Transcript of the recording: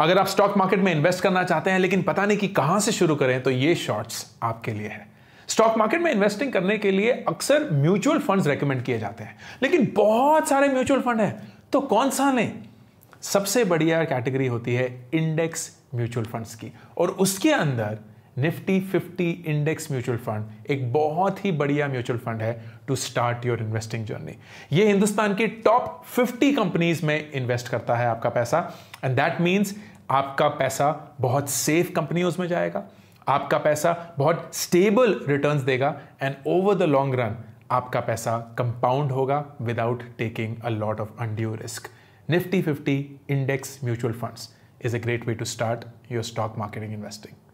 अगर आप stock market में इन्वेस्ट करना चाहते हैं लेकिन पता नहीं कि कहां से शुरू करें तो ये शॉर्ट्स आपके लिए है स्टॉक मार्केट में इन्वेस्टिंग करने के लिए अक्सर म्यूचुअल फंड्स रेकमेंड किए जाते हैं लेकिन बहुत सारे म्यूचुअल फंड हैं तो कौन सा लें सबसे बढ़िया कैटेगरी होती है इंडेक्स म्यूचुअल फंड्स की और उसके अंदर निफ्टी 50 इंडेक्स म्यूचुअल फंड एक बहुत ही बढ़िया म्यूचुअल फंड है to start your investing journey ये हिंदुस्तान की टॉप 50 कंपनीज में इन्वेस्ट करता है आपका पैसा एंड दैट मीन्स आपका पैसा बहुत सेफ कंपनियों में जाएगा आपका पैसा बहुत स्टेबल रिटर्न्स देगा and over the long run आपका पैसा कंपाउंड होगा without taking a lot of undue risk Nifty fifty index mutual funds is a great way to start your stock marketing investing